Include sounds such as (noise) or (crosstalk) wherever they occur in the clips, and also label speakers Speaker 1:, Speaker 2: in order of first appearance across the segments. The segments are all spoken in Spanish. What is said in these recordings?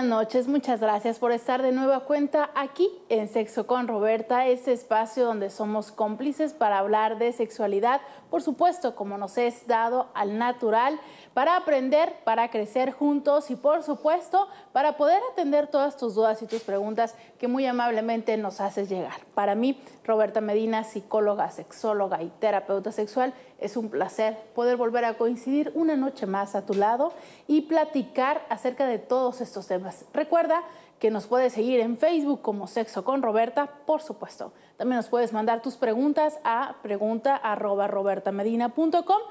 Speaker 1: buenas noches. Muchas gracias por estar de nueva cuenta aquí en Sexo con Roberta, este espacio donde somos cómplices para hablar de sexualidad, por supuesto, como nos es dado al natural para aprender, para crecer juntos y por supuesto para poder atender todas tus dudas y tus preguntas que muy amablemente nos haces llegar. Para mí, Roberta Medina, psicóloga, sexóloga y terapeuta sexual, es un placer poder volver a coincidir una noche más a tu lado y platicar acerca de todos estos temas. Recuerda que nos puedes seguir en Facebook como Sexo con Roberta, por supuesto. También nos puedes mandar tus preguntas a pregunta@robertamedina.com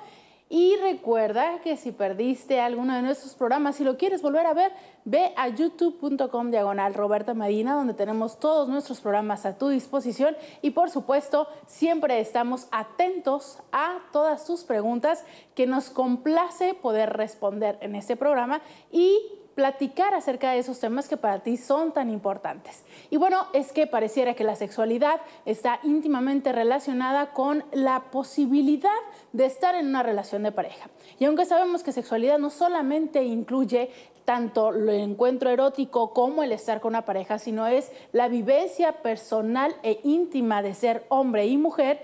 Speaker 1: y recuerda que si perdiste alguno de nuestros programas, y lo quieres volver a ver, ve a youtube.com diagonal Roberta Medina, donde tenemos todos nuestros programas a tu disposición. Y por supuesto, siempre estamos atentos a todas tus preguntas que nos complace poder responder en este programa. Y platicar acerca de esos temas que para ti son tan importantes. Y bueno, es que pareciera que la sexualidad está íntimamente relacionada con la posibilidad de estar en una relación de pareja. Y aunque sabemos que sexualidad no solamente incluye tanto el encuentro erótico como el estar con una pareja, sino es la vivencia personal e íntima de ser hombre y mujer,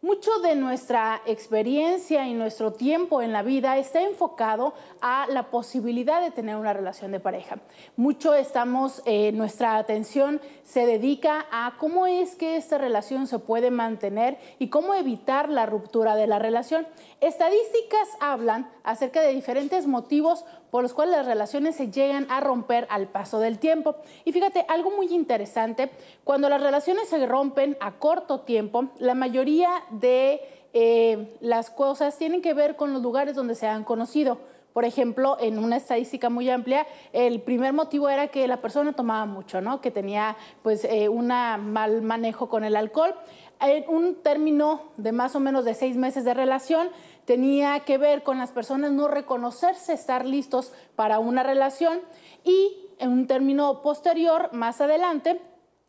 Speaker 1: mucho de nuestra experiencia y nuestro tiempo en la vida está enfocado a la posibilidad de tener una relación de pareja. Mucho estamos, eh, nuestra atención se dedica a cómo es que esta relación se puede mantener y cómo evitar la ruptura de la relación. Estadísticas hablan acerca de diferentes motivos por los cuales las relaciones se llegan a romper al paso del tiempo. Y fíjate, algo muy interesante, cuando las relaciones se rompen a corto tiempo, la mayoría de eh, las cosas tienen que ver con los lugares donde se han conocido. Por ejemplo, en una estadística muy amplia, el primer motivo era que la persona tomaba mucho, ¿no? Que tenía pues eh, un mal manejo con el alcohol. En un término de más o menos de seis meses de relación, tenía que ver con las personas no reconocerse, estar listos para una relación y en un término posterior, más adelante,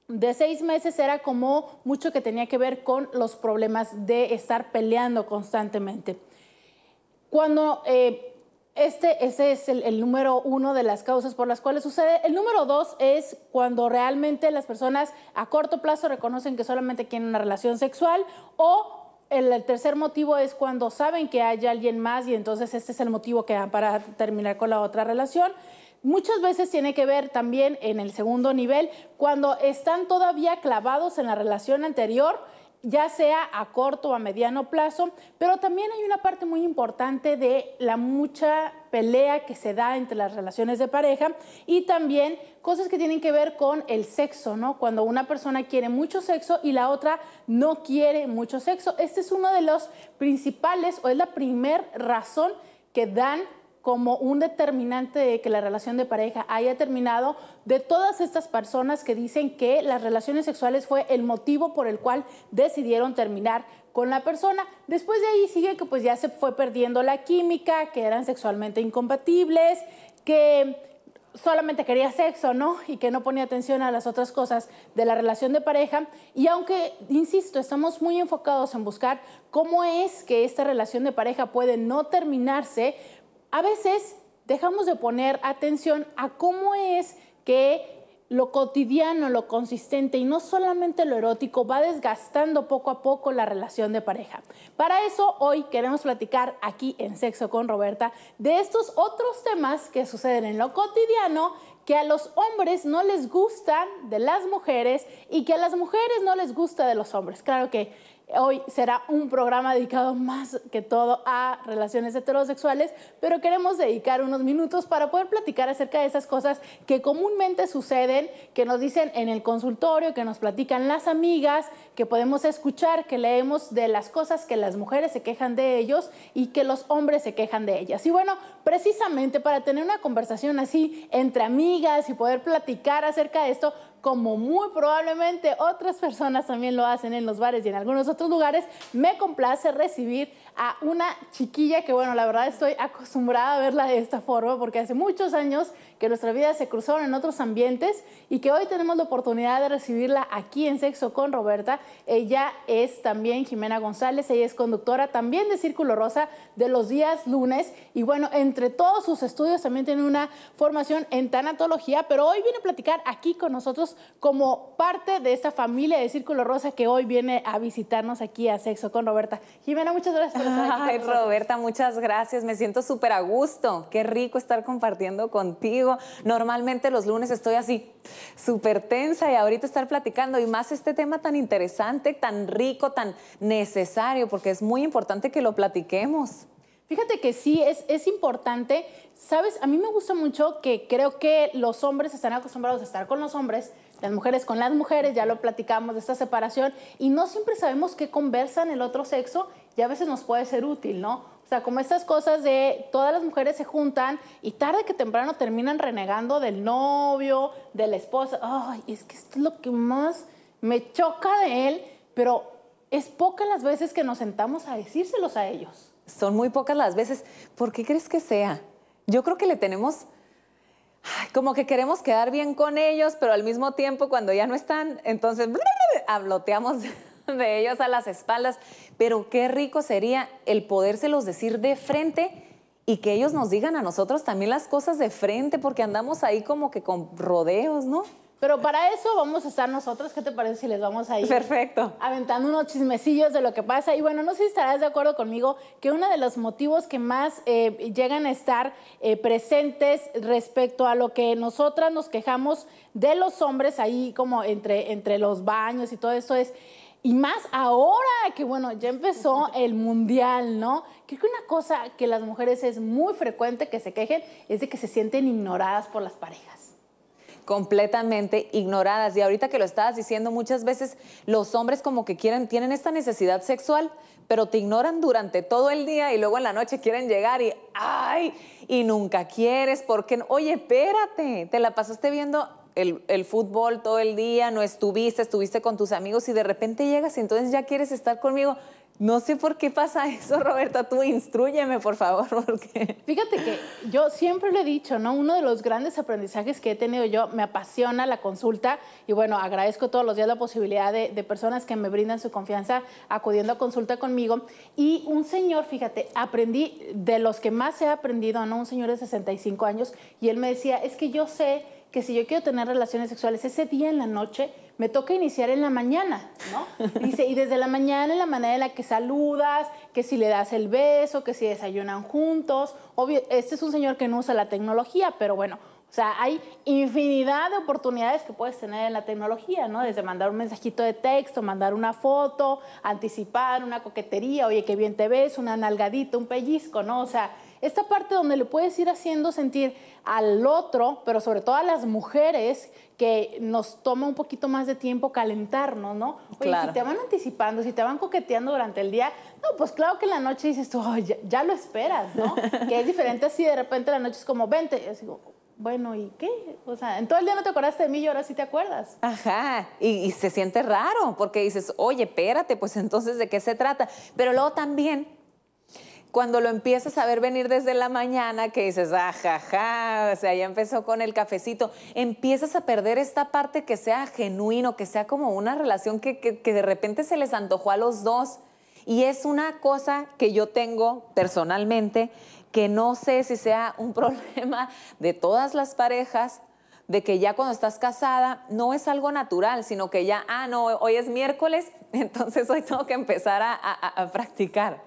Speaker 1: de seis meses era como mucho que tenía que ver con los problemas de estar peleando constantemente. Cuando eh, este, ese es el, número uno de las causas por las cuales sucede. El número dos es cuando realmente las personas a corto plazo reconocen que solamente quieren una relación sexual o el, tercer motivo es cuando saben que hay alguien más y entonces este es el motivo que dan para terminar con la otra relación. Muchas veces tiene que ver también en el segundo nivel cuando están todavía clavados en la relación anterior ya sea a corto o a mediano plazo, pero también hay una parte muy importante de la mucha pelea que se da entre las relaciones de pareja y también cosas que tienen que ver con el sexo, ¿no? Cuando una persona quiere mucho sexo y la otra no quiere mucho sexo. Este es uno de los principales o es la primer razón que dan como un determinante de que la relación de pareja haya terminado, de todas estas personas que dicen que las relaciones sexuales fue el motivo por el cual decidieron terminar con la persona. Después de ahí sigue que pues ya se fue perdiendo la química, que eran sexualmente incompatibles, que solamente quería sexo, ¿no? Y que no ponía atención a las otras cosas de la relación de pareja. Y aunque, insisto, estamos muy enfocados en buscar cómo es que esta relación de pareja puede no terminarse, a veces dejamos de poner atención a cómo es que lo cotidiano, lo consistente y no solamente lo erótico va desgastando poco a poco la relación de pareja. Para eso hoy queremos platicar aquí en Sexo con Roberta de estos otros temas que suceden en lo cotidiano que a los hombres no les gustan de las mujeres y que a las mujeres no les gusta de los hombres. Claro que Hoy será un programa dedicado más que todo a relaciones heterosexuales, pero queremos dedicar unos minutos para poder platicar acerca de esas cosas que comúnmente suceden, que nos dicen en el consultorio, que nos platican las amigas, que podemos escuchar, que leemos de las cosas que las mujeres se quejan de ellos y que los hombres se quejan de ellas. Y bueno, precisamente para tener una conversación así entre amigas y poder platicar acerca de esto, como muy probablemente otras personas también lo hacen en los bares y en algunos otros lugares, me complace recibir a una chiquilla que, bueno, la verdad estoy acostumbrada a verla de esta forma porque hace muchos años que nuestra vida se cruzaron en otros ambientes y que hoy tenemos la oportunidad de recibirla aquí en Sexo con Roberta. Ella es también Jimena González, ella es conductora también de Círculo Rosa de los días lunes y bueno, entre todos sus estudios también tiene una formación en tanatología, pero hoy viene a platicar aquí con nosotros como parte de esta familia de Círculo Rosa que hoy viene a visitarnos aquí a Sexo con Roberta. Jimena, muchas gracias por estar aquí. Ay, Roberta,
Speaker 2: muchas gracias, me siento súper a gusto, qué rico estar compartiendo contigo. Normalmente los lunes estoy así, súper tensa y ahorita estar platicando y más este tema tan interesante, tan rico, tan necesario, porque es muy importante que lo platiquemos.
Speaker 1: Fíjate que sí, es, es importante. Sabes, a mí me gusta mucho que creo que los hombres están acostumbrados a estar con los hombres, las mujeres con las mujeres, ya lo platicamos de esta separación, y no siempre sabemos qué conversan el otro sexo y a veces nos puede ser útil, ¿no? O sea, como estas cosas de todas las mujeres se juntan y tarde que temprano terminan renegando del novio, de la esposa. Ay, es que esto es lo que más me choca de él, pero es pocas las veces que nos sentamos a decírselos a ellos.
Speaker 2: Son muy pocas las veces. ¿Por qué crees que sea? Yo creo que le tenemos como que queremos quedar bien con ellos, pero al mismo tiempo cuando ya no están, entonces (laughs) habloteamos (laughs) de ellos a las espaldas, pero qué rico sería el podérselos decir de frente y que ellos nos digan a nosotros también las cosas de frente, porque andamos ahí como
Speaker 1: que con rodeos, ¿no? Pero para eso vamos a estar nosotros, ¿qué te parece si les vamos a ir? Perfecto. Aventando unos chismecillos de lo que pasa. Y bueno, no sé si estarás de acuerdo conmigo que uno de los motivos que más eh, llegan a estar eh, presentes respecto a lo que nosotras nos quejamos de los hombres ahí como entre, entre los baños y todo eso es y más ahora que, bueno, ya empezó el mundial, ¿no? Creo que una cosa que las mujeres es muy frecuente que se quejen es de que se sienten ignoradas por las parejas.
Speaker 2: Completamente ignoradas. Y ahorita que lo estabas diciendo, muchas veces los hombres como que quieren, tienen esta necesidad sexual, pero te ignoran durante todo el día y luego en la noche quieren llegar y, ay, y nunca quieres porque, oye, espérate, te la pasaste viendo el, fútbol todo el día, no estuviste, estuviste con tus amigos y de repente llegas y entonces ya quieres estar conmigo. No sé por qué pasa (laughs) eso, Roberta, tú instruyeme, por favor, (laughs) porque... Fíjate
Speaker 1: que yo siempre lo he dicho, ¿no? Uno de los grandes aprendizajes que he tenido yo, me apasiona la consulta y bueno, agradezco todos los días la posibilidad de, de personas que me brindan su confianza acudiendo a consulta conmigo. Y un señor, fíjate, aprendí de los que más he aprendido, ¿no? Un señor de 65 años y él me decía, es que yo sé que si yo quiero tener relaciones sexuales ese día en la noche, me toca iniciar en la mañana, ¿no? (laughs) Dice, y desde la mañana en la manera en la que saludas, que si le das el beso, que si desayunan juntos. Obvio, este es un señor que no usa la tecnología, pero bueno, o sea, hay infinidad de oportunidades que puedes tener en la tecnología, ¿no? Desde mandar un mensajito de texto, mandar una foto, anticipar una coquetería, oye, qué bien te ves, una nalgadita, un pellizco, ¿no? O sea, esta parte donde le puedes ir haciendo sentir al otro, pero sobre todo a las mujeres, que nos toma un poquito más de tiempo calentarnos, ¿no? Oye, claro. si te van anticipando, si te van coqueteando durante el día, no, pues claro que en la noche dices tú, ya, lo esperas, ¿no? (laughs) que es diferente así de repente la noche es como, vente, yo digo, bueno, ¿y qué? O sea, en todo el día no te acordaste de mí y ahora sí te acuerdas.
Speaker 2: Ajá, y, y, se siente raro porque dices, oye, espérate, pues entonces, ¿de qué se trata? Pero luego también cuando lo empiezas a ver venir desde la mañana, que dices, ajaja, ah, o sea, ya empezó con el cafecito, empiezas a perder esta parte que sea genuino, que sea como una relación que, que, de repente se les antojó a los dos. Y es una cosa que yo tengo personalmente, que no sé si sea un (laughs) problema de todas las parejas, de que ya cuando estás casada no es algo natural, sino que ya, ah, no, hoy es miércoles, (laughs) entonces hoy tengo que empezar a, a, a practicar.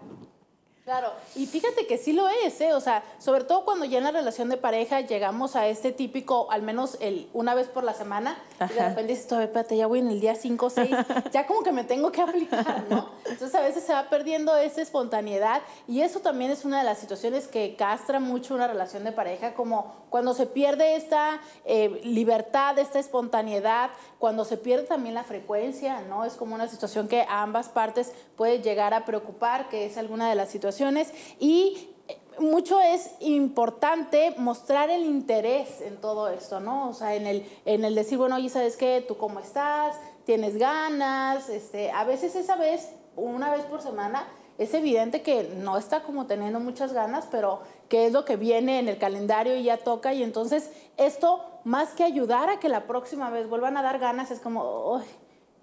Speaker 1: Claro, y fíjate que sí lo es, ¿eh? o sea, sobre todo cuando ya en la relación de pareja llegamos a este típico, al menos el una vez por la semana, y de repente dices, espérate, ya voy en el día 5 o 6, ya como que me tengo que aplicar, ¿no? Entonces a veces se va perdiendo esa espontaneidad y eso también es una de las situaciones que castra mucho una relación de pareja, como cuando se pierde esta eh, libertad, esta espontaneidad, cuando se pierde también la frecuencia, ¿no? Es como una situación que a ambas partes puede llegar a preocupar, que es alguna de las situaciones. Y eh, mucho es importante mostrar el interés en todo esto, ¿no? O sea, en el, en el decir, bueno, oye, ¿sabes qué? ¿Tú cómo estás? ¿Tienes ganas? Este, a veces esa vez, una vez por semana, es evidente que no está como teniendo muchas ganas, pero que es lo que viene en el calendario y ya toca. Y entonces esto más que ayudar a que la próxima vez vuelvan a dar ganas, es como, Ay,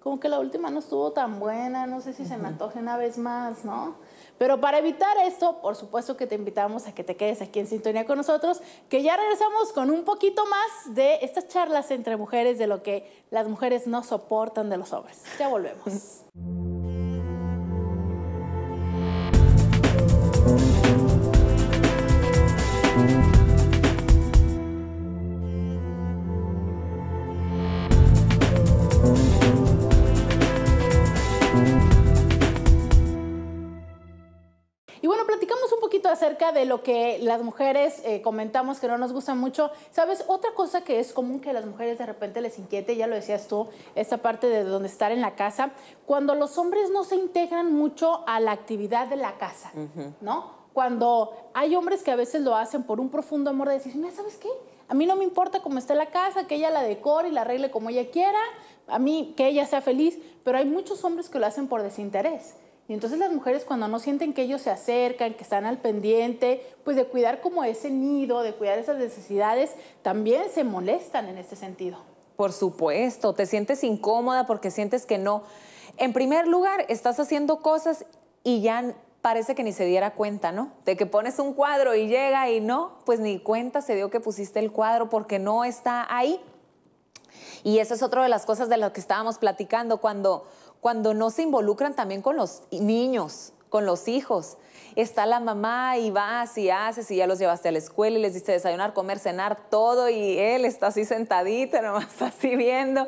Speaker 1: como que la última no estuvo tan buena, no sé si se me antoje una vez más, ¿no? Pero para evitar esto, por supuesto que te invitamos a que te quedes aquí en sintonía con nosotros, que ya regresamos con un poquito más de estas charlas entre mujeres, de lo que las mujeres no soportan de los hombres. Ya volvemos. (laughs) acerca de lo que las mujeres eh, comentamos que no nos gusta mucho. ¿Sabes? Otra cosa que es común que a las mujeres de repente les inquiete, ya lo decías tú, esta parte de donde estar en la casa, cuando los hombres no se integran mucho a la actividad de la casa, ¿no? Cuando hay hombres que a veces lo hacen por un profundo amor de decir, mira, ¿sabes qué? A mí no me importa cómo esté la casa, que ella la decore y la arregle como ella quiera, a mí que ella sea feliz, pero hay muchos hombres que lo hacen por desinterés. Y entonces las mujeres cuando no sienten que ellos se acercan, que están al pendiente, pues de cuidar como ese nido, de cuidar esas necesidades, también se molestan en este sentido.
Speaker 2: Por supuesto, te sientes incómoda porque sientes que no. En primer lugar, estás haciendo cosas y ya parece que ni se diera cuenta, ¿no? De que pones un cuadro y llega y no, pues ni cuenta se dio que pusiste el cuadro porque no está ahí. Y eso es otra de las cosas de las que estábamos platicando cuando cuando no se involucran también con los niños, con los hijos. Está la mamá y vas y haces y ya los llevaste a la escuela y les diste desayunar, comer, cenar, todo y él está así sentadito, (laughs) nomás así viendo.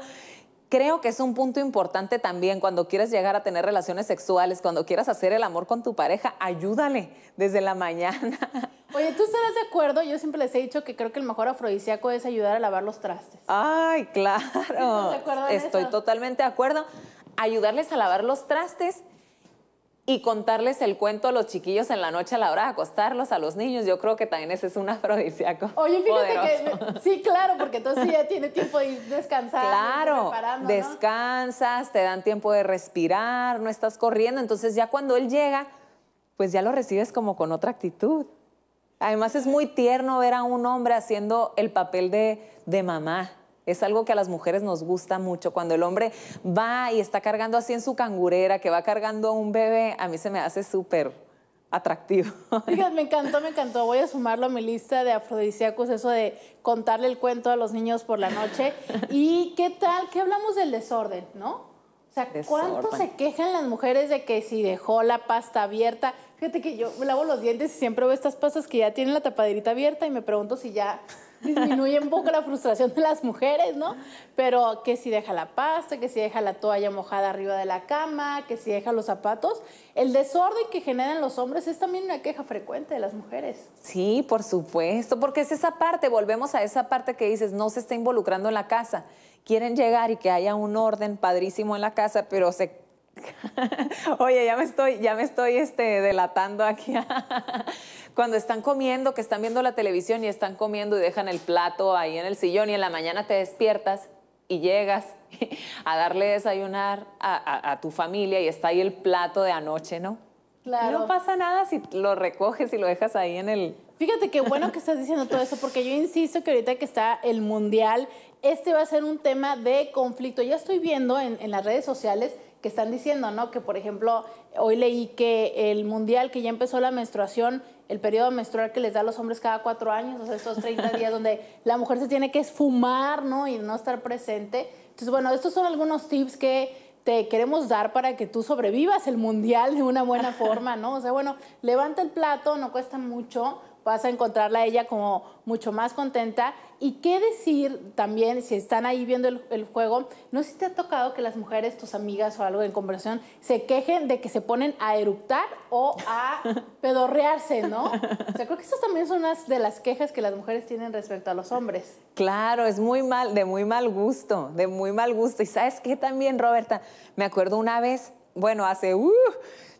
Speaker 2: Creo que es un punto importante también cuando quieres llegar a tener relaciones sexuales, cuando quieras hacer el amor con tu pareja, ayúdale desde la
Speaker 1: mañana. (laughs) Oye, ¿tú estarás de acuerdo? Yo siempre les he dicho que creo que el mejor afrodisíaco es ayudar a lavar los trastes.
Speaker 2: Ay, claro. Estoy totalmente de acuerdo ayudarles a lavar los trastes y contarles el cuento a los chiquillos en la noche a la hora de acostarlos a los niños, yo creo que también ese es un afrodisíaco. Oye, fíjate que
Speaker 1: sí, claro, porque entonces ya tiene tiempo de descansar. Claro,
Speaker 2: descansas, te dan tiempo de respirar, no estás corriendo, entonces ya cuando él llega, pues ya lo recibes como con otra actitud. Además es muy tierno ver a un hombre haciendo el papel de, de mamá es algo que a las mujeres nos gusta mucho. Cuando el hombre va y está cargando así en su cangurera, que va cargando a un bebé, a mí se me hace súper atractivo.
Speaker 1: (laughs) me encantó, me encantó. Voy a sumarlo a mi lista de afrodisíacos, eso de contarle el cuento a los niños por la noche. (laughs) ¿Y qué tal? ¿Qué hablamos del desorden, no? O sea, ¿cuánto se quejan las mujeres de que si dejó la pasta abierta? Fíjate que yo me lavo los dientes y siempre veo estas pastas que ya tienen la tapaderita abierta y me pregunto si ya disminuye un poco la frustración de las mujeres, ¿no? Pero que si deja la pasta, que si deja la toalla mojada arriba de la cama, que si deja los zapatos, el desorden que generan los hombres es también una queja frecuente de las mujeres.
Speaker 2: Sí, por supuesto, porque es esa parte, volvemos a esa parte que dices, no se está involucrando en la casa. Quieren llegar y que haya un orden padrísimo en la casa, pero se (laughs) Oye, ya me estoy, ya me estoy este, delatando aquí cuando están comiendo, que están viendo la televisión y están comiendo y dejan el plato ahí en el sillón y en la mañana te despiertas y llegas (laughs) a darle desayunar a, tu familia y está ahí el plato de anoche, ¿no? Claro. No pasa nada si lo recoges y lo dejas
Speaker 1: ahí en el... Fíjate qué bueno que estás diciendo todo eso, porque yo insisto que ahorita que está el mundial, este va a ser un tema de conflicto. Ya estoy viendo en, en las redes sociales que están diciendo, ¿no? Que por ejemplo, hoy leí que el mundial, que ya empezó la menstruación, el periodo menstrual que les da a los hombres cada cuatro años, o sea, estos 30 días donde la mujer se tiene que esfumar, ¿no? Y no estar presente. Entonces, bueno, estos son algunos tips que te queremos dar para que tú sobrevivas el mundial de una buena forma, ¿no? O sea, bueno, levanta el plato, no cuesta mucho, vas a encontrarla a ella como mucho más contenta. Y qué decir también, si están ahí viendo el, juego, no sé si te ha tocado que las mujeres, tus amigas o algo en conversación, se quejen de que se ponen a eructar o a (laughs) pedorrearse, ¿no? O sea, creo que esas también son unas de las quejas que las mujeres tienen respecto a los hombres.
Speaker 2: Claro, es muy mal, de muy mal gusto, de muy mal gusto. Y sabes qué también, Roberta, me acuerdo una vez, bueno, hace... Uh,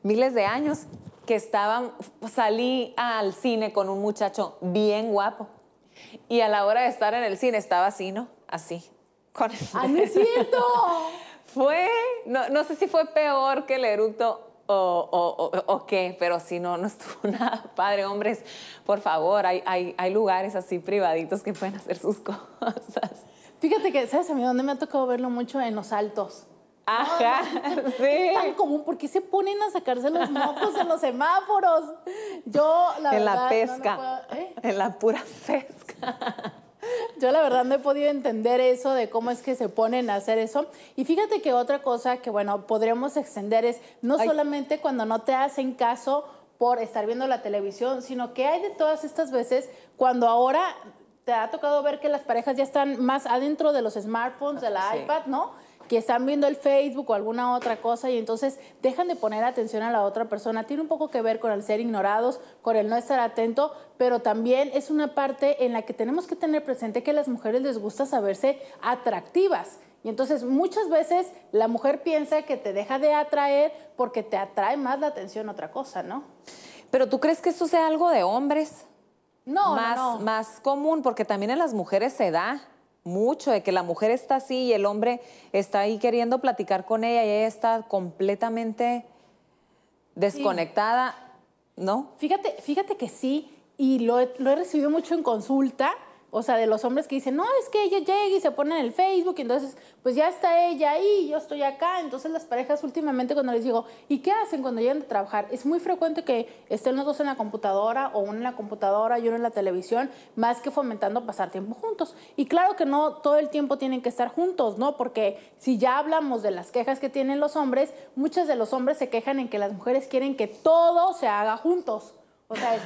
Speaker 2: miles de años, que estaban, salí al cine con un muchacho bien guapo. Y a la hora de estar en el cine estaba así, ¿no? Así. Con el... Ah, es (laughs) fue, no, no, sé si fue peor que el eructo o, o, o, qué, pero si no, no estuvo (laughs) nada padre. Hombres, por favor, hay, hay, hay lugares así privaditos que pueden hacer sus (laughs) cosas.
Speaker 1: Fíjate que, ¿sabes a mí dónde me ha tocado verlo mucho? En los altos. Ajá, sí. Es tan común, ¿por qué se ponen a sacarse los mocos en los semáforos? Yo, la en verdad. En la pesca.
Speaker 2: ¿eh? En la pura
Speaker 1: pesca. Yo la verdad no he podido entender eso de cómo es que se ponen a hacer eso. Y fíjate que otra cosa que, bueno, podríamos extender es no solamente cuando no te hacen caso por estar viendo la televisión, sino que hay de todas estas veces cuando ahora te ha tocado ver que las parejas ya están más adentro de los smartphones, de la iPad, ¿no? que están viendo el Facebook o alguna otra cosa y entonces dejan de poner atención a la otra persona. Tiene un poco que ver con el ser ignorados, con el no estar atento, pero también es una parte en la que tenemos que tener presente que a las mujeres les gusta saberse atractivas. Y entonces muchas veces la mujer piensa que te deja de atraer porque te atrae más la atención a otra cosa, ¿no? Pero tú crees que eso sea algo de
Speaker 2: hombres?
Speaker 1: No, no, no.
Speaker 2: más común, porque también en las mujeres se da mucho de que la mujer está así y el hombre está ahí queriendo platicar con ella y ella está
Speaker 1: completamente desconectada, ¿no? Fíjate, fíjate que sí, y lo he recibido mucho en consulta o sea, de los hombres que dicen, no, es que ella llega y se pone en el Facebook, y entonces, pues ya está ella ahí, yo estoy acá. Entonces, las parejas últimamente, cuando les digo, ¿y qué hacen cuando llegan a trabajar? Es muy frecuente que estén los dos en la computadora, o uno en la computadora y uno en la televisión, más que fomentando pasar tiempo juntos. Y claro que no todo el tiempo tienen que estar juntos, ¿no? Porque si ya hablamos de las quejas que tienen los hombres, muchos de los hombres se quejan en que las mujeres quieren que todo se haga juntos. O sea,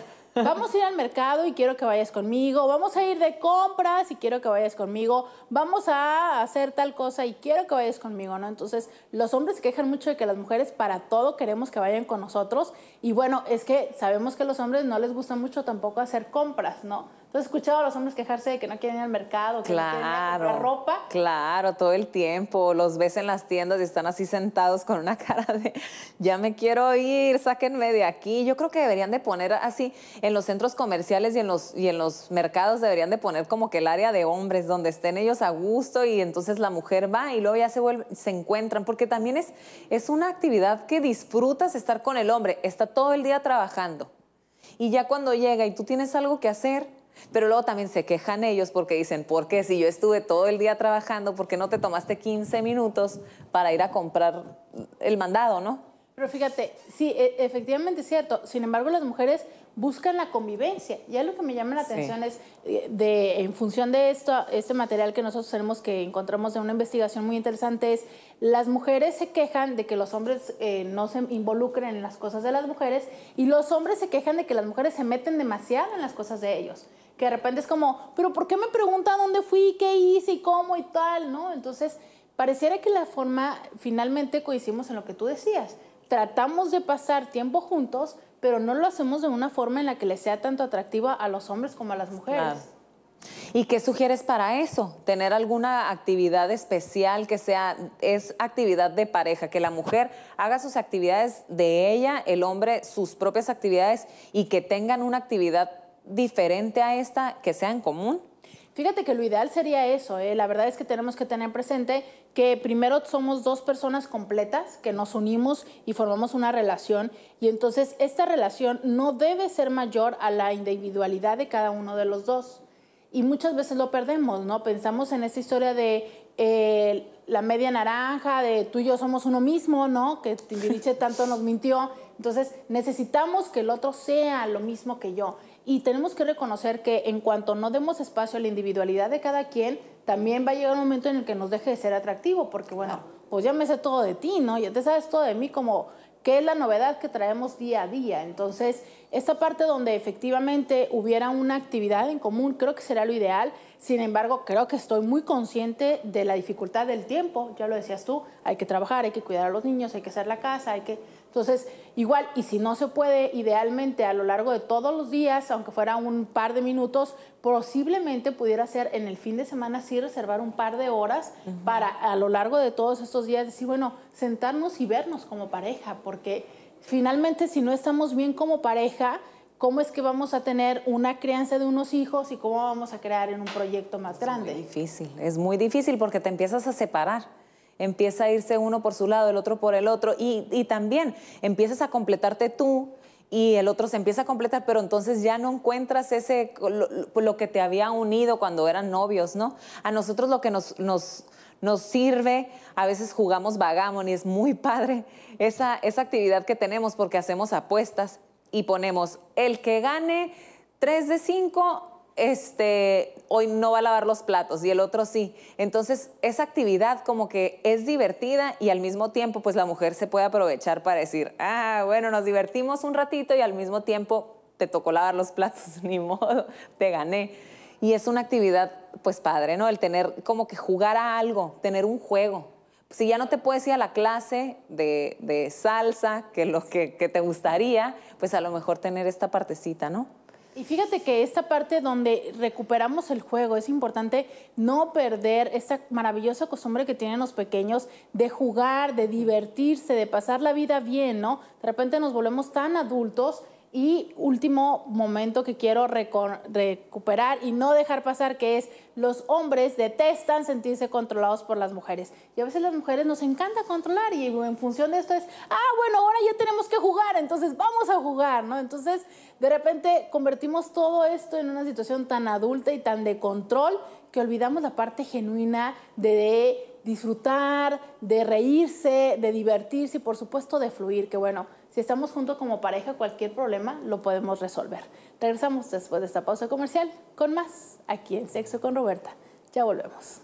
Speaker 1: Vamos a ir al mercado y quiero que vayas conmigo. Vamos a ir de compras y quiero que vayas conmigo. Vamos a hacer tal cosa y quiero que vayas conmigo, ¿no? Entonces, los hombres quejan mucho de que las mujeres para todo queremos que vayan con nosotros. Y bueno, es que sabemos que a los hombres no les gusta mucho tampoco hacer compras, ¿no? Entonces, he escuchado a los hombres quejarse de que no quieren ir al mercado, que no quieren comprar ropa.
Speaker 2: Claro, todo el tiempo. Los ves en las tiendas y están así sentados con una (laughs) cara de ya me quiero ir, sáquenme de aquí. Yo creo que deberían de poner así en los centros comerciales y en los, y en los mercados deberían de poner como que el área de hombres donde estén ellos a gusto y entonces la mujer va y luego ya se se encuentran, porque también es, es una actividad que disfrutas estar con el hombre. Está todo el día trabajando. Y ya cuando llega y tú tienes algo que hacer, pero luego también se quejan ellos porque dicen, ¿por qué si yo estuve todo el día trabajando, por qué no te tomaste 15 minutos para ir a comprar el
Speaker 1: mandado, no? Pero fíjate, sí, e, efectivamente es cierto. Sin embargo, las mujeres buscan la convivencia. Ya lo que me llama la atención es, eh, de, en función de esto, este material que nosotros tenemos que encontramos de una investigación muy interesante, es las mujeres se quejan de que los hombres eh, no se involucren en las cosas de las mujeres y los hombres se quejan de que las mujeres se meten demasiado en las cosas de ellos que de repente es como, pero ¿por qué me pregunta dónde fui, qué hice y cómo y tal, no? Entonces, pareciera que la forma, finalmente coincidimos en lo que tú decías, tratamos de pasar tiempo juntos, pero no lo hacemos de una forma en la que le sea tanto atractiva a los hombres como a las mujeres.
Speaker 2: ¿Y qué sugieres para eso? ¿Tener alguna actividad especial que sea, es actividad de pareja, que la mujer haga sus actividades de ella, el hombre sus propias actividades y que tengan una
Speaker 1: actividad diferente a esta que sea en común? Fíjate que lo ideal sería eso, ¿eh? la verdad es que tenemos que tener presente que primero somos dos personas completas que nos unimos y formamos una relación y entonces esta relación no debe ser mayor a la individualidad de cada uno de los dos. Y muchas veces lo perdemos, ¿no? Pensamos en esa historia de eh, la media naranja, de tú y yo somos uno mismo, ¿no? Que Timbiriche tanto nos mintió. Entonces necesitamos que el otro sea lo mismo que yo y tenemos que reconocer que en cuanto no demos espacio a la individualidad de cada quien, también va a llegar un momento en el que nos deje de ser atractivo, porque bueno, pues ya me sé todo de ti, ¿no? Ya te sabes todo de mí como qué es la novedad que traemos día a día. Entonces, esta parte donde efectivamente hubiera una actividad en común, creo que será lo ideal. Sin embargo, creo que estoy muy consciente de la dificultad del tiempo, ya lo decías tú, hay que trabajar, hay que cuidar a los niños, hay que hacer la casa, hay que... Entonces, igual, y si no se puede, idealmente a lo largo de todos los días, aunque fuera un par de minutos, posiblemente pudiera ser en el fin de semana sí reservar un par de horas para a lo largo de todos estos días decir, bueno, sentarnos y vernos como pareja, porque finalmente si no estamos bien como pareja, ¿cómo es que vamos a tener una crianza de unos hijos y cómo vamos a crear en un proyecto más grande? Es difícil,
Speaker 2: es muy difícil porque te empiezas a separar empieza a irse uno por su lado, el otro por el otro, y, también empiezas a completarte tú y el otro se empieza a completar, pero entonces ya no encuentras ese lo, que te había unido cuando eran novios, ¿no? A nosotros lo que nos, nos, sirve, a veces jugamos vagamon y es muy padre esa, esa actividad que tenemos porque hacemos apuestas y ponemos el que gane tres de 5 este, hoy no va a lavar los platos y el otro sí. Entonces, esa actividad como que es divertida y al mismo tiempo, pues la mujer se puede aprovechar para decir, ah, bueno, nos divertimos un ratito y al mismo tiempo te tocó lavar los platos, (laughs) ni modo, te gané. Y es una actividad, pues padre, ¿no? El tener como que jugar a algo, tener un juego. Si ya no te puedes ir a la clase de, salsa, que lo que te gustaría, pues a lo mejor tener esta partecita, ¿no?
Speaker 1: Y fíjate que esta parte donde recuperamos el juego es importante no perder esta maravillosa costumbre que tienen los pequeños de jugar, de divertirse, de pasar la vida bien, ¿no? De repente nos volvemos tan adultos y último momento que quiero recuperar y no dejar pasar, que es los hombres detestan sentirse controlados por las mujeres. Y a veces las mujeres nos encanta controlar y en función de esto es, ah, bueno, ahora ya tenemos que jugar, entonces vamos a jugar, ¿no? Entonces, de repente convertimos todo esto en una situación tan adulta y tan de control que olvidamos la parte genuina de, disfrutar, de reírse, de divertirse y por supuesto de fluir, que bueno si estamos juntos como pareja, cualquier problema lo podemos resolver. Regresamos después de esta pausa comercial con más aquí en Sexo con Roberta. Ya volvemos.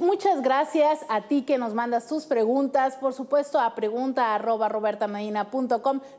Speaker 1: muchas gracias a ti que nos mandas tus preguntas, por supuesto a pregunta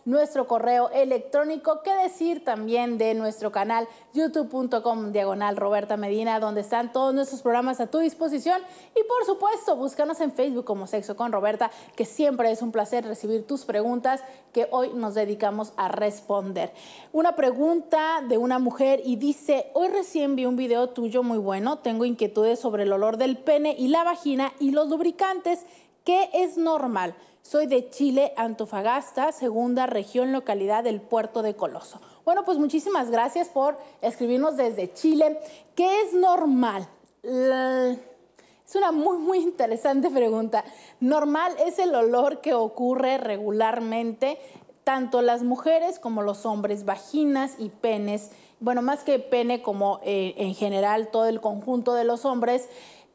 Speaker 1: nuestro correo electrónico, qué decir también de nuestro canal youtube.com diagonal Roberta Medina, donde están todos nuestros programas a tu disposición y por supuesto búscanos en Facebook como Sexo con Roberta, que siempre es un placer recibir tus preguntas que hoy nos dedicamos a responder. Una pregunta de una mujer y dice, hoy recién vi un video tuyo muy bueno, tengo inquietudes sobre el olor del pene y la vagina y los lubricantes, ¿Qué es normal. Soy de Chile, Antofagasta, segunda región, localidad del puerto de Coloso. Bueno, pues muchísimas gracias por escribirnos desde Chile. ¿Qué es normal? Mm, es una muy, muy interesante pregunta. Normal es el olor que ocurre regularmente, tanto las mujeres como los hombres, vaginas y penes. Bueno, más que pene, como eh, en general todo el conjunto de los hombres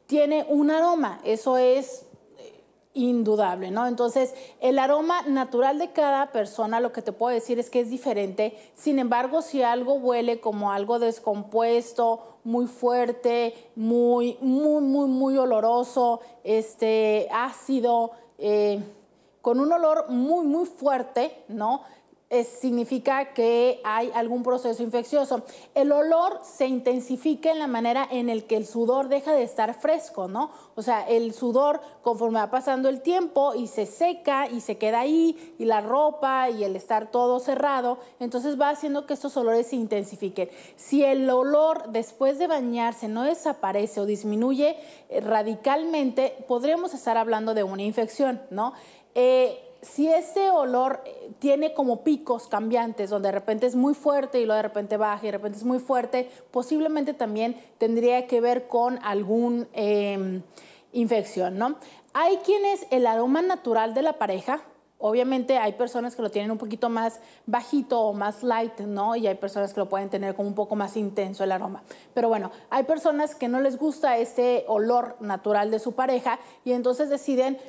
Speaker 1: tiene un aroma, eso es eh, indudable, ¿no? Entonces, el aroma natural de cada persona, lo que te puedo decir es que es diferente. Sin embargo, si algo huele como algo descompuesto, muy fuerte, muy, muy, muy, muy oloroso, este, ácido, eh, con un olor muy, muy fuerte, ¿no? significa que hay algún proceso infeccioso. El olor se intensifica en la manera en el que el sudor deja de estar fresco, ¿no? O sea, el sudor conforme va pasando el tiempo y se seca y se queda ahí y la ropa y el estar todo cerrado, entonces va haciendo que estos olores se intensifiquen. Si el olor después de bañarse no desaparece o disminuye eh, radicalmente, podríamos estar hablando de una infección, ¿no? Eh, si este olor eh, tiene como picos cambiantes, donde de repente es muy fuerte y luego de repente baja y de repente es muy fuerte, posiblemente también tendría que ver con alguna em, infección, ¿no? Hay quienes el aroma natural de la pareja, Obviamente hay personas que lo tienen un poquito más bajito o más light, ¿no? Y hay personas que lo pueden tener como un poco más intenso el aroma. Pero bueno, hay personas que no les gusta este olor natural de su pareja y entonces deciden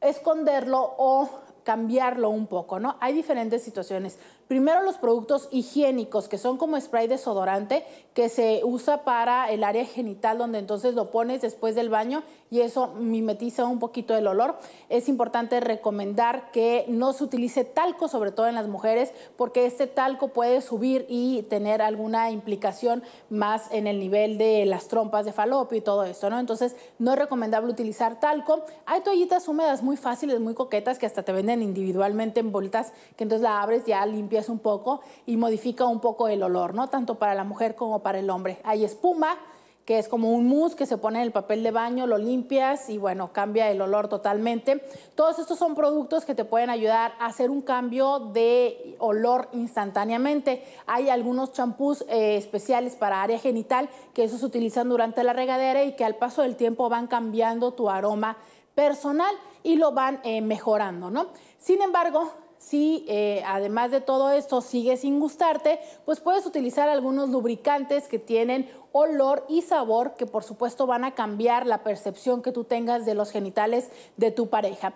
Speaker 1: esconderlo o cambiarlo un poco, ¿no? Hay diferentes situaciones. Primero los productos higiénicos, que son como spray desodorante, que se usa para el área genital, donde entonces lo pones después del baño y eso mimetiza un poquito el olor. Es importante recomendar que no se utilice talco, sobre todo en las mujeres, porque este talco puede subir y tener alguna implicación más en el nivel de las trompas de falopio y todo esto, ¿no? Entonces, no es recomendable utilizar talco. Hay toallitas húmedas muy fáciles, muy coquetas, que hasta te venden individualmente en bolitas, que entonces la abres ya limpias un poco y modifica un poco el olor, ¿no? Tanto para la mujer como para el hombre. Hay espuma, que es como un mousse que se pone en el papel de baño, lo limpias y bueno, cambia el olor totalmente. Todos estos son productos que te pueden ayudar a hacer un cambio de olor instantáneamente. Hay algunos champús eh, especiales para área genital que esos utilizan durante la regadera y que al paso del tiempo van cambiando tu aroma personal y lo van eh, mejorando, ¿no? Sin embargo, si eh, además de todo esto sigue sin gustarte, pues puedes utilizar algunos lubricantes que tienen olor y sabor que por supuesto van a cambiar la percepción que tú tengas de los genitales de tu pareja.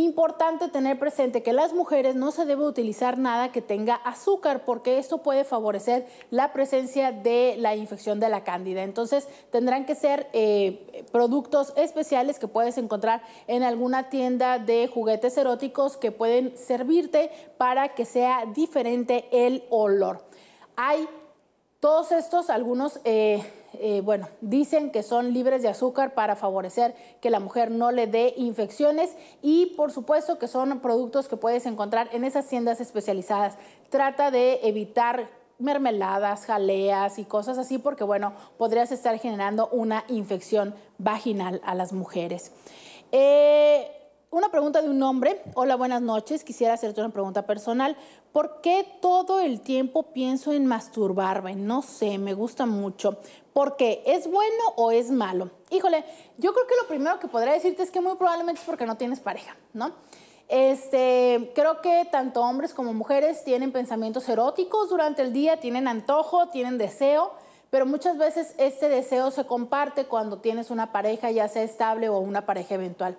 Speaker 1: Importante tener presente que las mujeres no se debe utilizar nada que tenga azúcar porque esto puede favorecer la presencia de la infección de la cándida. Entonces tendrán que ser eh, productos especiales que puedes encontrar en alguna tienda de juguetes eróticos que pueden servirte para que sea diferente el olor. Hay todos estos, algunos, eh, eh, bueno, dicen que son libres de azúcar para favorecer que la mujer no le dé infecciones y por supuesto que son productos que puedes encontrar en esas tiendas especializadas. Trata de evitar mermeladas, jaleas y cosas así porque, bueno, podrías estar generando una infección vaginal a las mujeres. Eh, una pregunta de un hombre. Hola, buenas noches. Quisiera hacerte una pregunta personal. ¿Por qué todo el tiempo pienso en masturbarme? No sé, me gusta mucho. ¿Por qué? ¿Es bueno o es malo? Híjole, yo creo que lo primero que podría decirte es que muy probablemente es porque no tienes pareja, ¿no? Este, creo que tanto hombres como mujeres tienen pensamientos eróticos durante el día, tienen antojo, tienen deseo, pero muchas veces este deseo se comparte cuando tienes una pareja ya sea estable o una pareja eventual.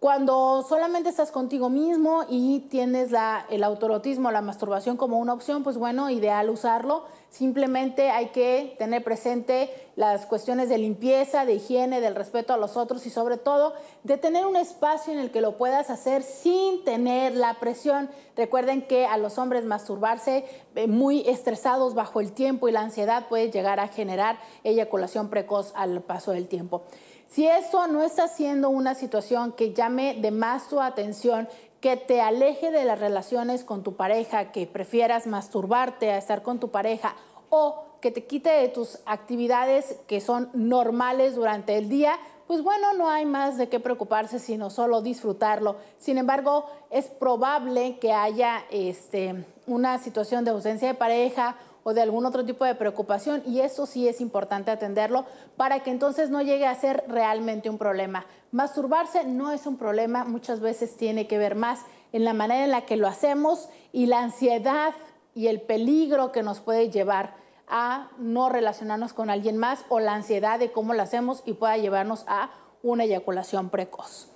Speaker 1: Cuando solamente estás contigo mismo y tienes el autorotismo, la masturbación como una opción, pues bueno, ideal usarlo. Simplemente hay que tener presente las cuestiones de limpieza, de higiene, del respeto a los otros y sobre todo de tener un espacio en el que lo puedas hacer sin tener la presión. Recuerden que a los hombres masturbarse eh, muy estresados bajo el tiempo y la ansiedad puede llegar a generar eyaculación precoz al paso del tiempo. Si esto no está siendo una situación que llame de más tu atención, que te aleje de las relaciones con tu pareja, que prefieras masturbarte a estar con tu pareja o que te quite de tus actividades que son normales durante el día, pues bueno, no hay más de qué preocuparse, sino solo disfrutarlo. Sin embargo, es probable que haya este, una situación de ausencia de pareja o de algún otro tipo de preocupación y eso sí es importante atenderlo para que entonces no llegue a ser realmente un problema. Masturbarse no es un problema, muchas veces tiene que ver más en la manera en la que lo hacemos y la ansiedad y el peligro que nos puede llevar a no relacionarnos con alguien más o la ansiedad de cómo lo hacemos y pueda llevarnos a una eyaculación precoz.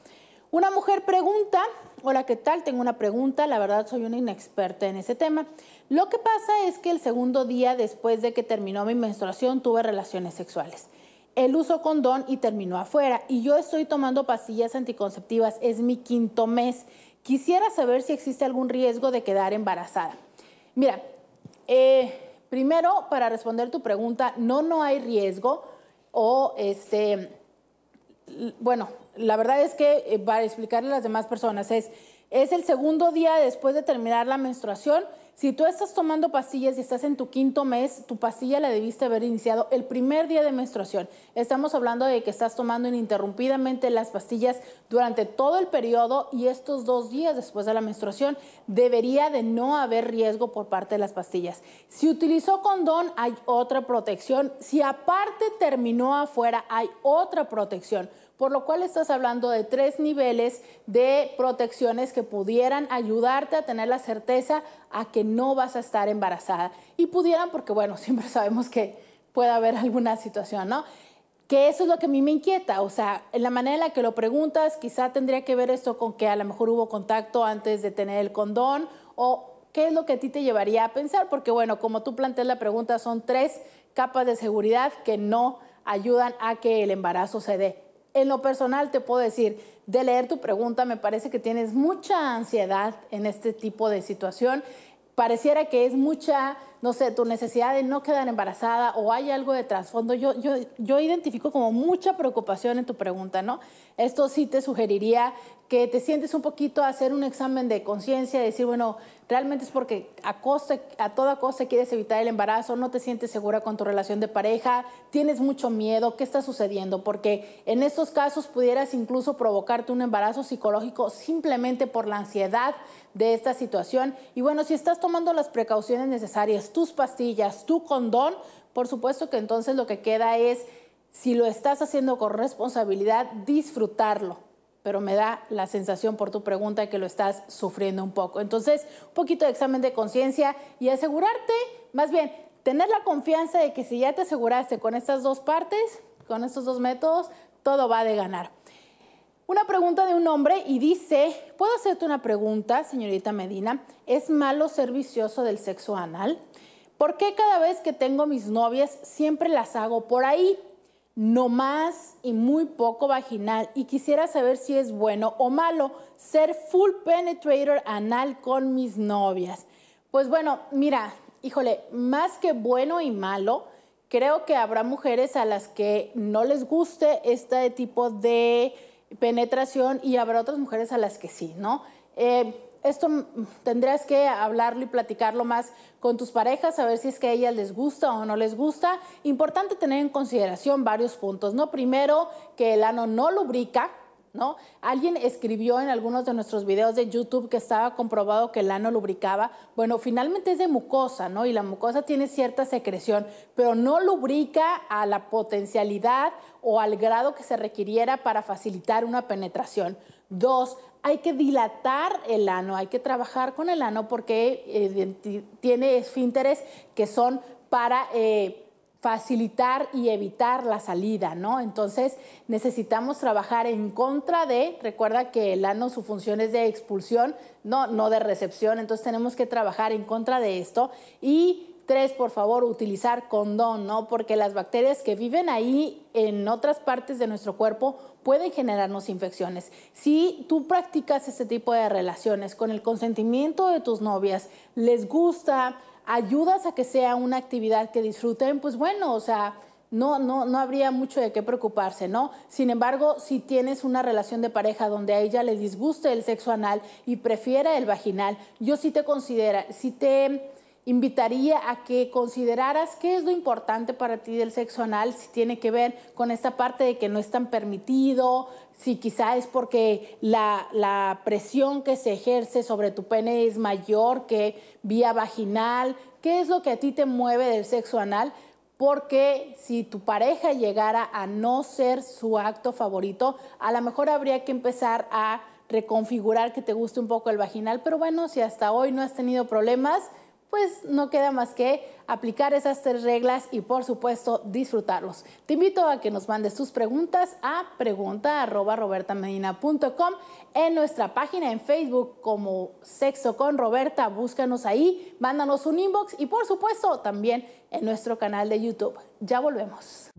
Speaker 1: Una mujer pregunta, hola, ¿qué tal? Tengo una pregunta, la verdad soy una inexperta en ese tema. Lo que pasa es que el segundo día después de que terminó mi menstruación tuve relaciones sexuales. Él usó condón y terminó afuera y yo estoy tomando pastillas anticonceptivas, es mi quinto mes. Quisiera saber si existe algún riesgo de quedar embarazada. Mira, eh, primero para responder tu pregunta, no, no hay riesgo o este, bueno, la verdad es que eh, para explicarle a las demás personas es es el segundo día después de terminar la menstruación. Si tú estás tomando pastillas y estás en tu quinto mes, tu pastilla la debiste haber iniciado el primer día de menstruación. Estamos hablando de que estás tomando ininterrumpidamente las pastillas durante todo el periodo y estos dos días después de la menstruación debería de no haber riesgo por parte de las pastillas. Si utilizó condón, hay otra protección. Si aparte terminó afuera, hay otra protección por lo cual estás hablando de tres niveles de protecciones que pudieran ayudarte a tener la certeza a que no vas a estar embarazada. Y pudieran porque, bueno, (laughs) siempre sabemos que puede haber alguna situación, ¿no? Que eso es lo que a mí me inquieta, o sea, en la manera en la que lo preguntas, quizá tendría que ver esto con que a lo mejor hubo contacto antes de tener el condón o qué es lo que a ti te llevaría a pensar, porque bueno, como tú planteas la pregunta, son tres capas de seguridad que no ayudan a que el embarazo se dé en lo personal te puedo decir, de leer tu pregunta, me parece que tienes mucha ansiedad en este tipo de situación. Pareciera que es mucha, no sé, tu necesidad de no quedar embarazada o hay algo de trasfondo. Yo, yo, yo identifico como mucha preocupación en tu pregunta, ¿no? Esto sí te sugeriría que te sientes un poquito a hacer un examen de conciencia, decir, bueno, realmente es porque a, a toda costa quieres evitar el embarazo, no te sientes segura con tu relación de pareja, tienes mucho miedo, ¿qué está sucediendo? Porque en estos casos pudieras incluso provocarte un embarazo psicológico simplemente por la ansiedad de esta situación. Y bueno, si estás tomando las precauciones necesarias, tus pastillas, tu condón, por supuesto que entonces lo que queda es, si lo estás haciendo con responsabilidad, disfrutarlo pero me da la sensación por tu pregunta que lo estás sufriendo un poco. Entonces, un poquito de examen de conciencia y asegurarte, más bien, tener la confianza de que si ya te aseguraste con estas dos partes, con estos dos métodos, todo va de ganar. Una pregunta de un hombre y dice, ¿puedo hacerte una pregunta, señorita Medina? ¿Es malo ser vicioso del sexo anal? ¿Por qué cada vez que tengo mis novias siempre las hago por ahí? no más y muy poco vaginal y quisiera saber si es bueno o malo ser full penetrator anal con mis novias. Pues bueno, mira, híjole, más que bueno y malo, creo que habrá mujeres a las que no les guste este tipo de penetración y habrá otras mujeres a las que sí, ¿no? Eh, esto tendrías que hablarlo y platicarlo más con tus parejas, a ver si es que a ellas les gusta o no les gusta. Importante tener en consideración varios puntos, ¿no? Primero, que el ano no lubrica, ¿no? Alguien escribió en algunos de nuestros videos de YouTube que estaba comprobado que el ano lubricaba. Bueno, finalmente es de mucosa, ¿no? Y la mucosa tiene cierta secreción, pero no lubrica a la potencialidad o al grado que se requiriera para facilitar una penetración. Dos, hay que dilatar el ano, hay que trabajar con el ano porque eh, eh, tiene esfínteres que son para eh, facilitar y evitar la salida, ¿no? Entonces necesitamos trabajar en contra de, recuerda que el ano su función es de expulsión, no, no de recepción, entonces tenemos que trabajar en contra de esto y Tres, por favor, utilizar condón, ¿no? Porque las bacterias que viven ahí en otras partes de nuestro cuerpo pueden generarnos infecciones. Si tú practicas este tipo de relaciones con el consentimiento de tus novias, les gusta, ayudas a que sea una actividad que disfruten, pues bueno, o sea, no, no, no habría mucho de qué preocuparse, ¿no? Sin embargo, si tienes una relación de pareja donde a ella le disguste el sexo anal y prefiera el vaginal, yo sí te considera, si te invitaría a que consideraras qué es lo importante para ti del sexo anal, si tiene que ver con esta parte de que no es tan permitido, si quizá es porque la, presión que se ejerce sobre tu pene es mayor que vía vaginal, qué es lo que a ti te mueve del sexo anal, porque si tu pareja llegara a no ser su acto favorito, a lo mejor habría que empezar a reconfigurar que te guste un poco el vaginal, pero bueno, si hasta hoy no has tenido problemas, pues no queda más que aplicar esas tres reglas y por supuesto disfrutarlos. Te invito a que nos mandes tus preguntas a pregunta@robertamedina.com en nuestra página en Facebook como Sexo con Roberta, búscanos ahí, mándanos un inbox y por supuesto también en nuestro canal de YouTube. Ya volvemos.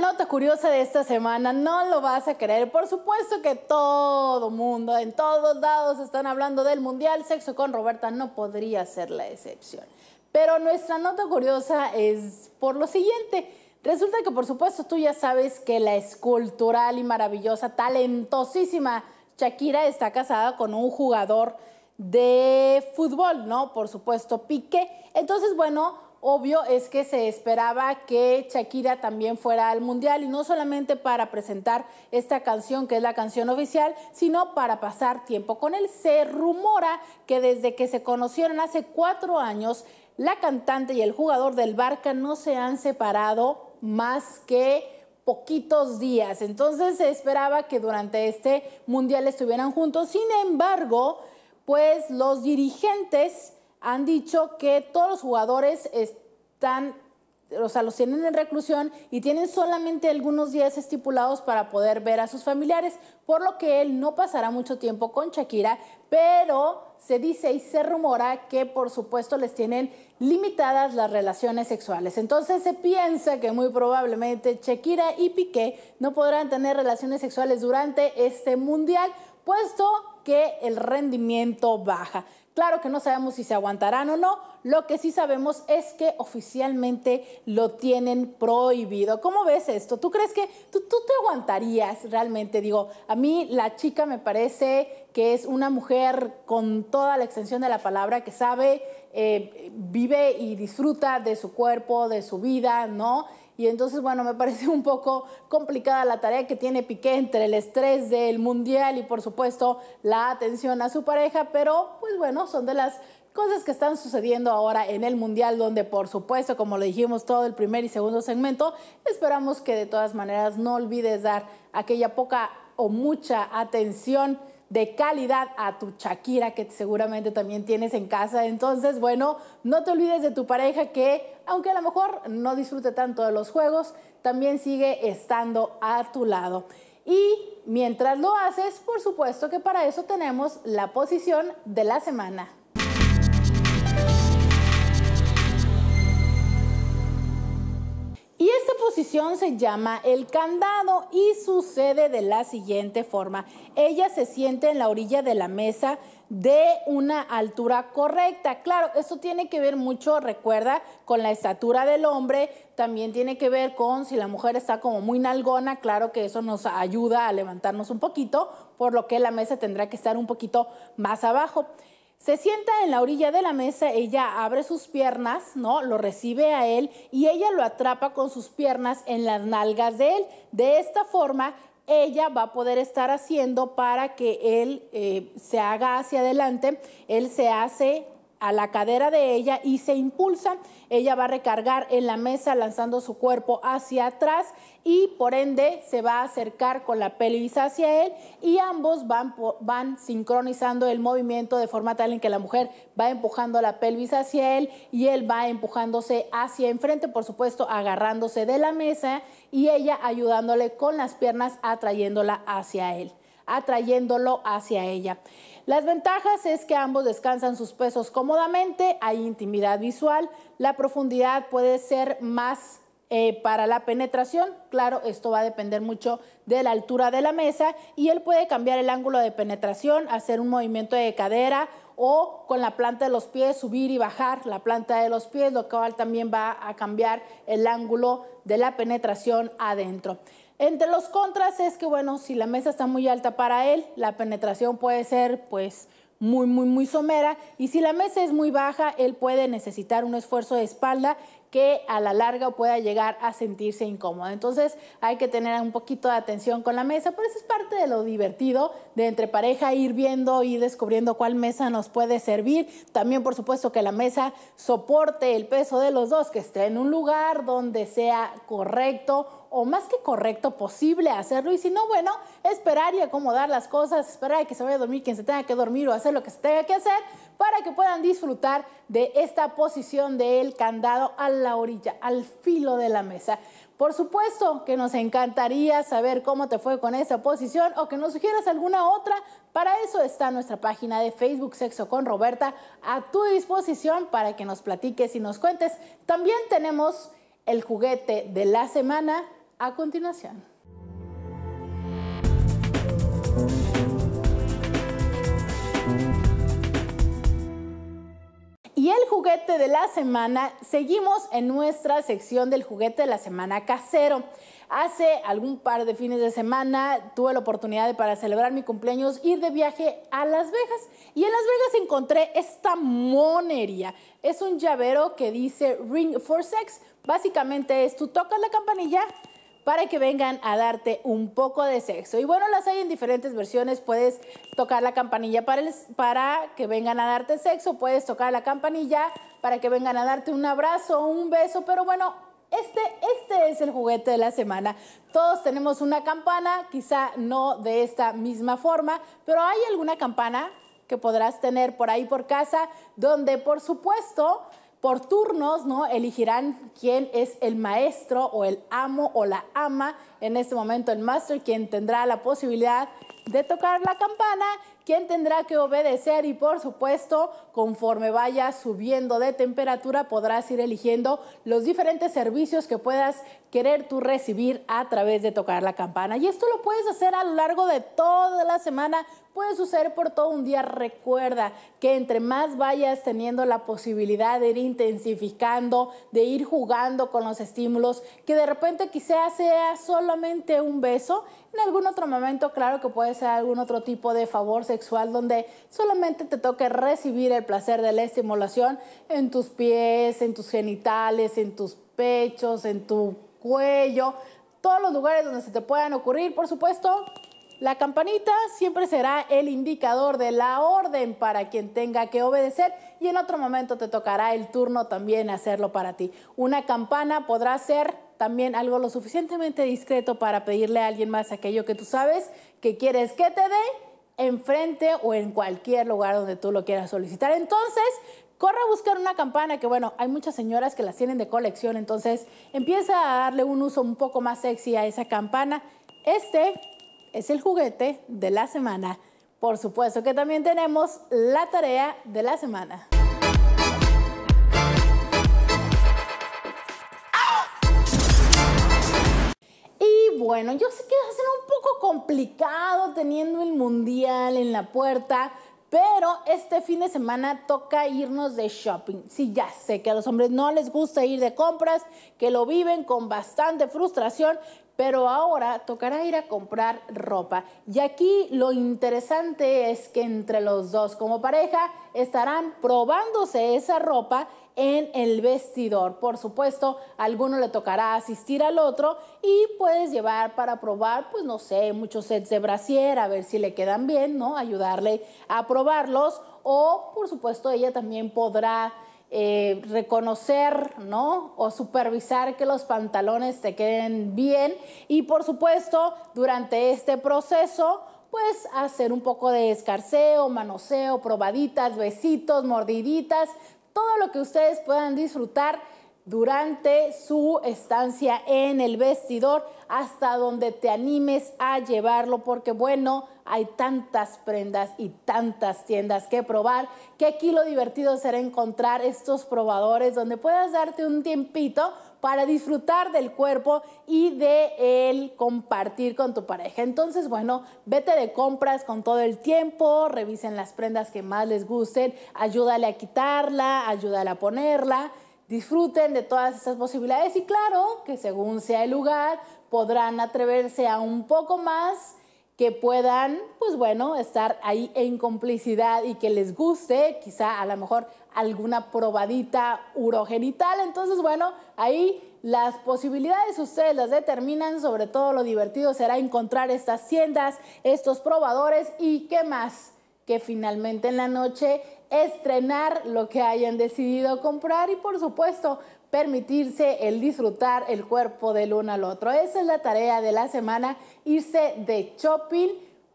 Speaker 1: nota curiosa de esta semana, no lo vas a creer. Por supuesto que todo mundo, en todos lados están hablando del Mundial. Sexo con Roberta no podría ser la excepción. Pero nuestra nota curiosa es por lo siguiente. Resulta que por supuesto tú ya sabes que la escultural y maravillosa, talentosísima Shakira está casada con un jugador de fútbol, ¿no? Por supuesto, Piqué. Entonces, bueno, obvio es que se esperaba que Shakira también fuera al Mundial y no solamente para presentar esta canción que es la canción oficial, sino para pasar tiempo con él. Se rumora que desde que se conocieron hace cuatro años, la cantante y el jugador del Barca no se han separado más que poquitos días. Entonces se esperaba que durante este mundial estuvieran juntos. Sin embargo, pues los dirigentes han dicho que todos los jugadores están, o sea, los tienen en reclusión y tienen solamente algunos días estipulados para poder ver a sus familiares, por lo que él no pasará mucho tiempo con Shakira, pero se dice y se rumora que por supuesto les tienen limitadas las relaciones sexuales. Entonces se piensa que muy probablemente Shakira y Piqué no podrán tener relaciones sexuales durante este mundial, puesto que el rendimiento baja. Claro que no sabemos si se aguantarán o no. Lo que sí sabemos es que oficialmente lo tienen prohibido. ¿Cómo ves esto? ¿Tú crees que tú, te aguantarías realmente? Digo, a mí la chica me parece que es una mujer con toda la extensión de la palabra que sabe, eh, vive y disfruta de su cuerpo, de su vida, ¿no? Y entonces, bueno, me parece un poco complicada la tarea que tiene Piqué entre el estrés del mundial y por supuesto la atención a su pareja, pero pues bueno, son de las cosas que están sucediendo ahora en el Mundial, donde por supuesto, como lo dijimos todo el primer y segundo segmento, esperamos que de todas maneras no olvides dar aquella poca o mucha atención de calidad a tu Shakira que seguramente también tienes en casa. Entonces, bueno, no te olvides de tu pareja que, aunque a lo mejor no disfrute tanto de los juegos, también sigue estando a tu lado. Y mientras lo haces, por supuesto que para eso tenemos la posición de la semana. Y esta posición se llama el candado y sucede de la siguiente forma. Ella se siente en la orilla de la mesa de una altura correcta. Claro, eso tiene que ver mucho, recuerda, con la estatura del hombre, también tiene que ver con si la mujer está como muy nalgona, claro que eso nos ayuda a levantarnos un poquito, por lo que la mesa tendrá que estar un poquito más abajo. Se sienta en la orilla de la mesa, ella abre sus piernas, ¿no? Lo recibe a él y ella lo atrapa con sus piernas en las nalgas de él. De esta forma, ella va a poder estar haciendo para que él eh, se haga hacia adelante. Él se hace a la cadera de ella y se impulsa. Ella va a recargar en la mesa lanzando su cuerpo hacia atrás y por ende se va a acercar con la pelvis hacia él y ambos van, van sincronizando el movimiento de forma tal en que la mujer va empujando la pelvis hacia él y él va empujándose hacia enfrente, por supuesto agarrándose de la mesa y ella ayudándole con las piernas atrayéndola hacia él, atrayéndolo hacia ella. Las ventajas es que ambos descansan sus pesos cómodamente, hay intimidad visual, la profundidad puede ser más eh, para la penetración, claro, esto va a depender mucho de la altura de la mesa y él puede cambiar el ángulo de penetración, hacer un movimiento de cadera o con la planta de los pies, subir y bajar la planta de los pies, lo cual también va a cambiar el ángulo de la penetración adentro. Entre los contras es que, bueno, si la mesa está muy alta para él, la penetración puede ser, pues, muy, muy, muy somera. Y si la mesa es muy baja, él puede necesitar un esfuerzo de espalda que a la larga pueda llegar a sentirse incómodo. Entonces hay que tener un poquito de atención con la mesa, pero eso es parte de lo divertido de entre pareja ir viendo, y descubriendo cuál mesa nos puede servir. También por supuesto que la mesa soporte el peso de los dos, que esté en un lugar donde sea correcto o más que correcto posible hacerlo y si no, bueno, esperar y acomodar las cosas, esperar a que se vaya a dormir quien se tenga que dormir o hacer lo que se tenga que hacer para que puedan disfrutar de esta posición del candado a la orilla, al filo de la mesa. Por supuesto que nos encantaría saber cómo te fue con esa posición o que nos sugieras alguna otra. Para eso está nuestra página de Facebook Sexo con Roberta a tu disposición para que nos platiques y nos cuentes. También tenemos el juguete de la semana, a continuación. Y el juguete de la semana, seguimos en nuestra sección del juguete de la semana casero. Hace algún par de fines de semana tuve la oportunidad de para celebrar mi cumpleaños ir de viaje a Las Vegas y en Las Vegas encontré esta monería. Es un llavero que dice Ring for Sex. Básicamente es tú tocas la campanilla para que vengan a darte un poco de sexo. Y bueno, las hay en diferentes versiones. Puedes tocar la campanilla para, para que vengan a darte sexo, puedes tocar la campanilla para que vengan a darte un abrazo, o un beso, pero bueno, este, este, es el juguete de la semana. Todos tenemos una campana, quizá no de esta misma forma, pero hay alguna campana que podrás tener por ahí por casa, donde por supuesto por turnos, ¿no? Elegirán quién es el maestro o el amo o la ama, en este momento el maestro quien tendrá la posibilidad de tocar la campana, quien tendrá que obedecer y por supuesto, conforme vaya subiendo de temperatura, podrás ir eligiendo los diferentes servicios que puedas querer tú recibir a través de tocar la campana. Y esto lo puedes hacer a lo largo de toda la semana puede suceder por todo un día. Recuerda que entre más vayas teniendo la posibilidad de ir intensificando, de ir jugando con los estímulos, que de repente quizás sea solamente un beso, en algún otro momento, claro que puede ser algún otro tipo de favor sexual donde solamente te toque recibir el placer de la estimulación en tus pies, en tus genitales, en tus pechos, en tu cuello, todos los lugares donde se te puedan ocurrir, por supuesto, la campanita siempre será el indicador de la orden para quien tenga que obedecer y en otro momento te tocará el turno también hacerlo para ti. Una campana podrá ser también algo lo suficientemente discreto para pedirle a alguien más aquello que tú sabes que quieres que te dé enfrente o en cualquier lugar donde tú lo quieras solicitar. Entonces, corre a buscar una campana que bueno, hay muchas señoras que las tienen de colección, entonces empieza a darle un uso un poco más sexy a esa campana. Este es el juguete de la semana. Por supuesto que también tenemos la tarea de la semana. Y bueno, yo sé que va a ser un poco complicado teniendo el mundial en la puerta, pero este fin de semana toca irnos de shopping. Sí, ya sé que a los hombres no les gusta ir de compras, que lo viven con bastante frustración, pero ahora tocará ir a comprar ropa. Y aquí lo interesante es que entre los dos como pareja estarán probándose esa ropa en el vestidor. Por supuesto, a alguno le tocará asistir al otro y puedes llevar para probar, pues no sé, muchos sets de brasier, a ver si le quedan bien, ¿no? Ayudarle a probarlos o, por supuesto, ella también podrá eh, reconocer, ¿no? O supervisar que los pantalones te queden bien. Y por supuesto, durante este proceso, pues hacer un poco de escarceo, manoseo, probaditas, besitos, mordiditas, todo lo que ustedes puedan disfrutar durante su estancia en el vestidor hasta donde te animes a llevarlo, porque bueno, hay tantas prendas y tantas tiendas que probar, que aquí lo divertido será encontrar estos probadores donde puedas darte un tiempito para disfrutar del cuerpo y de él compartir con tu pareja. Entonces, bueno, vete de compras con todo el tiempo, revisen las prendas que más les gusten, ayúdale a quitarla, ayúdale a ponerla disfruten de todas estas posibilidades y claro que según sea el lugar podrán atreverse a un poco más que puedan, pues bueno, estar ahí en complicidad y que les guste, quizá a lo mejor alguna probadita urogenital. Entonces, bueno, ahí las posibilidades ustedes las determinan, sobre todo lo divertido será encontrar estas tiendas, estos probadores y qué más, que finalmente en la noche estrenar lo que hayan decidido comprar y por supuesto permitirse el disfrutar el cuerpo del uno al otro. Esa es la tarea de la semana, irse de shopping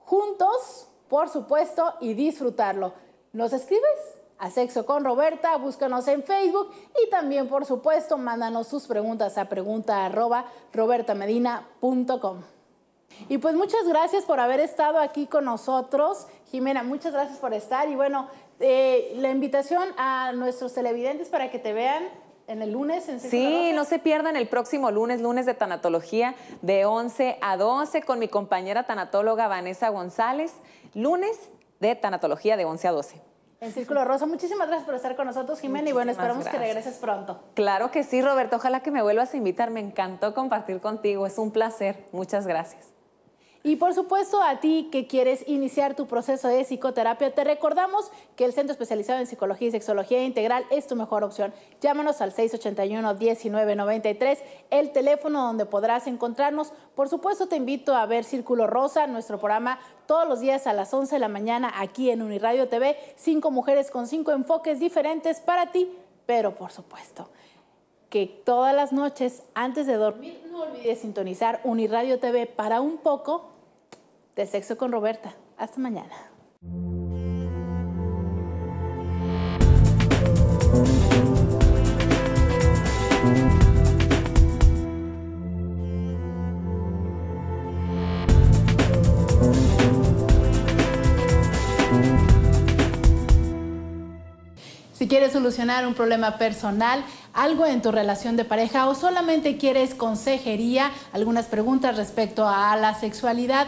Speaker 1: juntos, por supuesto, y disfrutarlo. ¿Nos escribes? A Sexo con Roberta, búscanos en Facebook y también, por supuesto, mándanos sus preguntas a pregunta arroba Y pues muchas gracias por haber estado aquí con nosotros. Jimena, muchas gracias por estar. Y bueno, eh, la invitación a nuestros televidentes para que te vean en el lunes. En sí, no
Speaker 2: se pierdan el próximo lunes, lunes de tanatología de 11 a 12 con mi compañera tanatóloga Vanessa González, lunes de tanatología de 11 a 12.
Speaker 1: En Círculo Rosa, muchísimas gracias por estar con nosotros, Jimena, y bueno, esperamos que regreses pronto.
Speaker 2: Claro que sí, Roberto, ojalá que me vuelvas a invitar, me encantó compartir contigo, es un placer,
Speaker 1: muchas gracias. Y por supuesto, a ti que quieres iniciar tu proceso de psicoterapia, te recordamos que el Centro Especializado en Psicología y Sexología Integral es tu mejor opción. Llámanos al 681-1993, el teléfono donde podrás encontrarnos. Por supuesto, te invito a ver Círculo Rosa, nuestro programa todos los días a las 11 de la mañana aquí en Uniradio TV. Cinco mujeres con cinco enfoques diferentes para ti, pero por supuesto que todas las noches antes de dormir no olvides sintonizar Uniradio TV para un poco de Sexo con Roberta. Hasta mañana. Si quieres solucionar un problema personal, algo en tu relación de pareja o solamente quieres consejería, algunas preguntas respecto a la sexualidad,